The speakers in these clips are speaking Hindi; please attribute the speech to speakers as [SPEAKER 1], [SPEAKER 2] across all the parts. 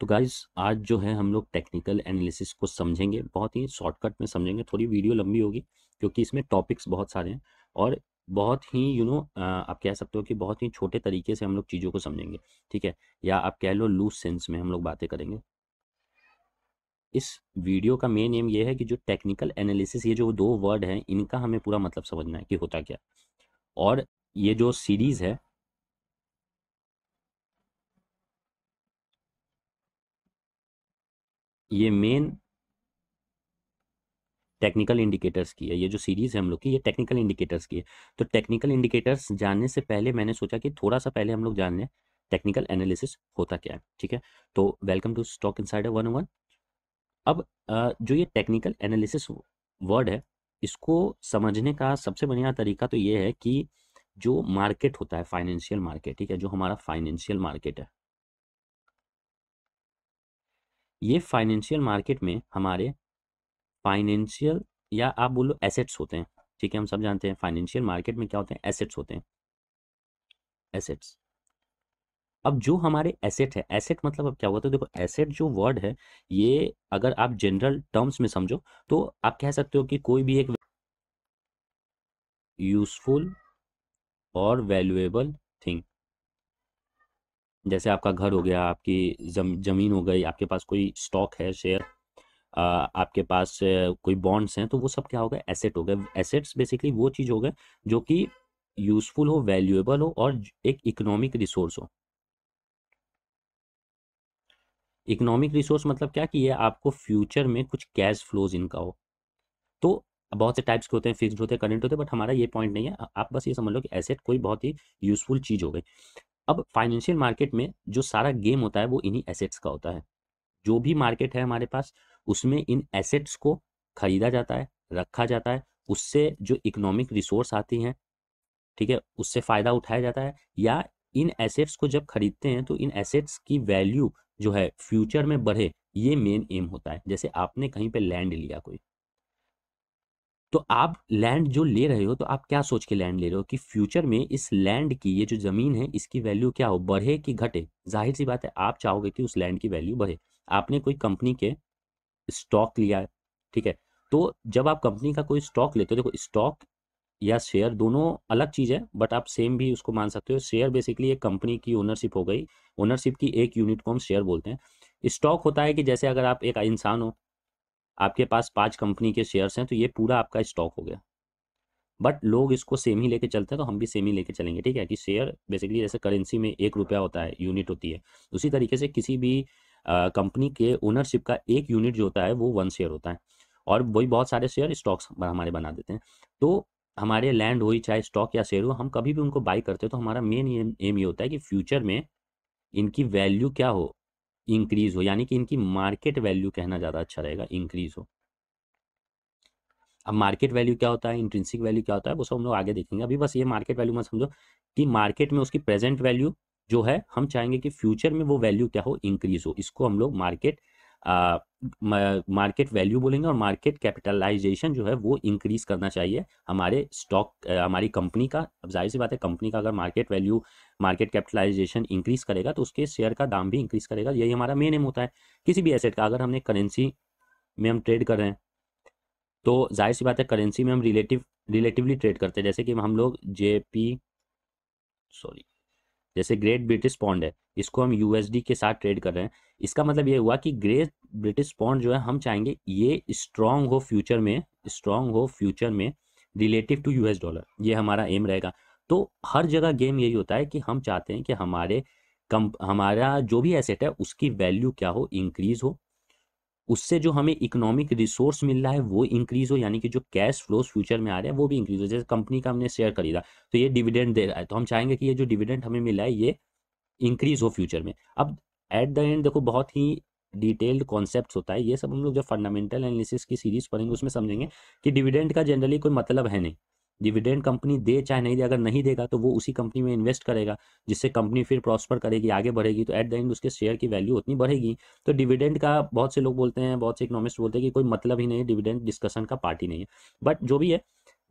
[SPEAKER 1] तो गाइज आज जो है हम लोग टेक्निकल एनालिसिस को समझेंगे बहुत ही शॉर्टकट में समझेंगे थोड़ी वीडियो लंबी होगी क्योंकि इसमें टॉपिक्स बहुत सारे हैं और बहुत ही यू you नो know, आप कह सकते हो कि बहुत ही छोटे तरीके से हम लोग चीज़ों को समझेंगे ठीक है या आप कह लो लूज सेंस में हम लोग बातें करेंगे इस वीडियो का मेन एम ये है कि जो टेक्निकल एनालिसिस ये जो दो वर्ड हैं इनका हमें पूरा मतलब समझना है कि होता क्या और ये जो सीरीज़ है ये मेन टेक्निकल इंडिकेटर्स की है ये जो सीरीज़ है हम लोग की ये टेक्निकल इंडिकेटर्स की है तो टेक्निकल इंडिकेटर्स जानने से पहले मैंने सोचा कि थोड़ा सा पहले हम लोग जान लें टेक्निकल एनालिसिस होता क्या है ठीक है तो welcome to stock insider one one अब जो ये टेक्निकल एनालिसिस वर्ड है इसको समझने का सबसे बढ़िया तरीका तो ये है कि जो मार्केट होता है फाइनेंशियल मार्केट ठीक है जो हमारा फाइनेंशियल मार्केट है ये फाइनेंशियल मार्केट में हमारे फाइनेंशियल या आप बोलो एसेट्स होते हैं ठीक है हम सब जानते हैं फाइनेंशियल मार्केट में क्या होते हैं एसेट्स होते हैं एसेट्स अब जो हमारे एसेट है एसेट मतलब अब क्या होगा तो देखो एसेट जो वर्ड है ये अगर आप जनरल टर्म्स में समझो तो आप कह सकते हो कि कोई भी एक यूजफुल और वैल्यूएबल जैसे आपका घर हो गया आपकी जम ज़मीन हो गई आपके पास कोई स्टॉक है शेयर आपके पास कोई बॉन्ड्स हैं तो वो सब क्या हो गए एसेट हो गए एसेट्स बेसिकली वो चीज़ हो गए जो कि यूजफुल हो वैल्यूएबल हो और एक इकोनॉमिक रिसोर्स हो इकोनॉमिक रिसोर्स मतलब क्या कि ये आपको फ्यूचर में कुछ कैश फ्लोज इनका हो तो बहुत से टाइप्स के होते हैं फिक्स्ड होते हैं करंट होते हैं बट हमारा ये पॉइंट नहीं है आप बस ये समझ लो कि एसेट कोई बहुत ही यूजफुल चीज़ हो गई अब फाइनेंशियल मार्केट में जो सारा गेम होता है वो इन्हीं एसेट्स का होता है जो भी मार्केट है हमारे पास उसमें इन एसेट्स को खरीदा जाता है रखा जाता है उससे जो इकोनॉमिक रिसोर्स आती हैं ठीक है उससे फ़ायदा उठाया जाता है या इन एसेट्स को जब खरीदते हैं तो इन एसेट्स की वैल्यू जो है फ्यूचर में बढ़े ये मेन एम होता है जैसे आपने कहीं पे लैंड लिया कोई तो आप लैंड जो ले रहे हो तो आप क्या सोच के लैंड ले रहे हो कि फ्यूचर में इस लैंड की ये जो ज़मीन है इसकी वैल्यू क्या हो बढ़े कि घटे जाहिर सी बात है आप चाहोगे कि उस लैंड की वैल्यू बढ़े आपने कोई कंपनी के स्टॉक लिया है ठीक है तो जब आप कंपनी का कोई स्टॉक लेते हो देखो स्टॉक या शेयर दोनों अलग चीज़ है बट आप सेम भी उसको मान सकते हो शेयर बेसिकली एक कंपनी की ओनरशिप हो गई ओनरशिप की एक यूनिट को हम शेयर बोलते हैं स्टॉक होता है कि जैसे अगर आप एक इंसान हो आपके पास पाँच कंपनी के शेयर्स हैं तो ये पूरा आपका स्टॉक हो गया बट लोग इसको सेम ही लेके चलते हैं तो हम भी सेम ही लेके चलेंगे ठीक है कि शेयर बेसिकली जैसे करेंसी में एक रुपया होता है यूनिट होती है उसी तरीके से किसी भी कंपनी के ओनरशिप का एक यूनिट जो होता है वो वन शेयर होता है और वही बहुत सारे शेयर स्टॉक्स हमारे बना देते हैं तो हमारे लैंड हो चाहे स्टॉक या शेयर हो हम कभी भी उनको बाई करते हैं तो हमारा मेन एम ये होता है कि फ्यूचर में इनकी वैल्यू क्या हो इंक्रीज हो यानी कि इनकी मार्केट वैल्यू कहना ज़्यादा अच्छा रहेगा इंक्रीज हो अब मार्केट वैल्यू क्या होता है इंट्रेंसिक वैल्यू क्या होता है वो सब हम लोग आगे देखेंगे अभी बस ये मार्केट वैल्यू मत समझो कि मार्केट में उसकी प्रेजेंट वैल्यू जो है हम चाहेंगे कि फ्यूचर में वो वैल्यू क्या हो इंक्रीज हो इसको हम लोग मार्केट मार्केट वैल्यू बोलेंगे और मार्केट कैपिटलाइजेशन जो है वो इंक्रीज करना चाहिए हमारे स्टॉक हमारी कंपनी का अब जाहिर सी बात है कंपनी का अगर market value market capitalisation increase करेगा तो उसके शेयर का दाम भी इंक्रीज करेगा यही हमारा मेन एम होता है किसी भी एसेट का अगर हमने करेंसी में हम ट्रेड कर रहे हैं तो जाहिर सी बात है करेंसी में हम रिलेटिव रिलेटिवली ट्रेड करते हैं जैसे कि हम लोग जे पी सॉरी जैसे ग्रेट ब्रिटिश पॉन्ड है इसको हम यूएसडी के साथ ट्रेड कर रहे हैं इसका मतलब ये हुआ कि ग्रेट ब्रिटिश पॉन्ड जो है हम चाहेंगे ये स्ट्रांग हो फ्यूचर में स्ट्रांग हो फ्यूचर में रिलेटिव टू यूएस डॉलर ये हमारा एम रहेगा तो हर जगह गेम यही होता है कि हम चाहते हैं कि हमारे कम हमारा जो भी एसेट है उसकी वैल्यू क्या हो इंक्रीज हो उससे जो हमें इकोनॉमिक रिसोर्स मिल रहा है वो इंक्रीज हो यानी कि जो कैश फ्लोस फ्यूचर में आ रहे हैं वो भी इंक्रीज हो जैसे कंपनी का हमने शेयर खरीदा तो ये डिविडेंड दे रहा है तो हम चाहेंगे कि ये जो डिविडेंड हमें मिला है ये इंक्रीज हो फ्यूचर में अब एट द एंड देखो बहुत ही डिटेल्ड कॉन्सेप्ट होता है ये सब हम लोग जब फंडामेंटल एनालिसिस की सीरीज पढ़ेंगे उसमें समझेंगे कि डिविडेंड का जनरली कोई मतलब है नहीं डिविडेंड कंपनी दे चाहे नहीं दे अगर नहीं देगा तो वो उसी कंपनी में इन्वेस्ट करेगा जिससे कंपनी फिर प्रॉस्पर करेगी आगे बढ़ेगी तो एट द एंड उसके शेयर की वैल्यू उतनी बढ़ेगी तो डिविडेंड का बहुत से लोग बोलते हैं बहुत से इकोनॉमिस्ट बोलते हैं कि कोई मतलब ही नहीं है डिविडेंड डिस्कशन का पार्टी नहीं है बट जो भी है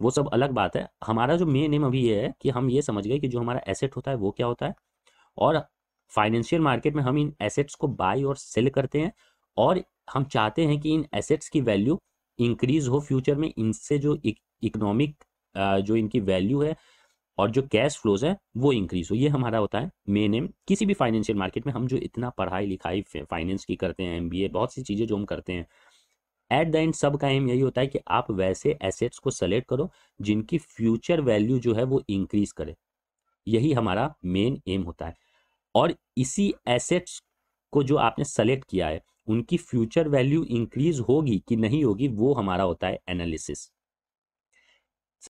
[SPEAKER 1] वो सब अलग बात है हमारा जो मेन एम अभी ये है कि हम ये समझ गए कि जो हमारा एसेट होता है वो क्या होता है और फाइनेंशियल मार्केट में हम इन एसेट्स को बाई और सेल करते हैं और हम चाहते हैं कि इन एसेट्स की वैल्यू इंक्रीज हो फ्यूचर में इनसे जो इकोनॉमिक e-, जो इनकी वैल्यू है और जो कैश फ्लोज है वो इंक्रीज हो ये हमारा होता है मेन एम किसी भी फाइनेंशियल मार्केट में हम जो इतना पढ़ाई लिखाई फाइनेंस की करते हैं एम बहुत सी चीज़ें जो हम करते हैं एट द एंड सब का एम यही होता है कि आप वैसे एसेट्स को सेलेक्ट करो जिनकी फ्यूचर वैल्यू जो है वो इंक्रीज करे यही हमारा मेन एम होता है और इसी एसेट्स को जो आपने सेलेक्ट किया है उनकी फ्यूचर वैल्यू इंक्रीज होगी कि नहीं होगी वो हमारा होता है एनालिसिस